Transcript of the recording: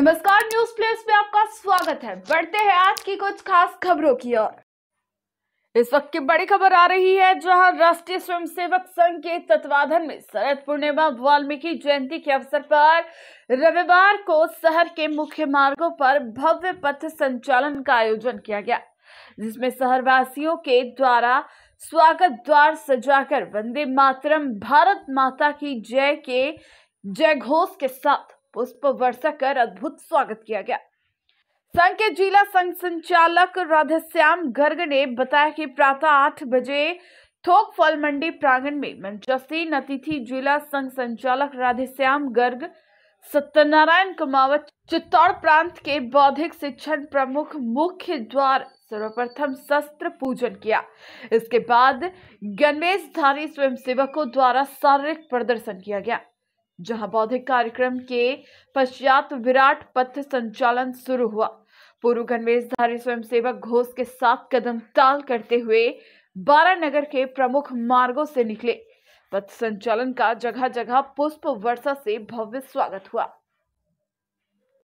नमस्कार news place में आपका स्वागत है बढ़ते हैं आज की कुछ खास खबरों की ओर इस वक्त की बड़ी खबर आ रही है जहां राष्ट्रीय स्वयंसेवक संघ के तत्वाधान में शरद पूर्णिमा वाल्मीकि जयंती के अवसर पर रविवार को शहर के मुख्य मार्गों पर भव्य पथ संचालन का आयोजन किया गया जिसमें शहरवासियों के द्वारा स्वागत द्वार सजाकर वंदे मातरम भारत माता की जय के जय घोष के साथ पुष्प वर्षा कर अद्भुत स्वागत किया गया संघ के जिला संघ संचालक राधेश्याम गर्ग ने बताया कि प्रातः आठ बजे थोक फल मंडी प्रांगण में मंचस्तीन अतिथि जिला संघ संचालक राधेश्याम गर्ग सत्यनारायण कुमावत चित्तौड़ प्रांत के बौद्धिक शिक्षण प्रमुख मुख्य द्वार सर्वप्रथम शस्त्र पूजन किया इसके बाद गणवेशधारी स्वयंसेवकों द्वारा शारीरिक प्रदर्शन किया गया जहां बौद्धिक कार्यक्रम के पश्चात विराट पथ संचालन शुरू हुआ पूर्व गणवेशधारी स्वयंसेवक घोष के साथ कदम ताल करते हुए बारह नगर के प्रमुख मार्गों से निकले पथ संचालन का जगह जगह पुष्प वर्षा से भव्य स्वागत हुआ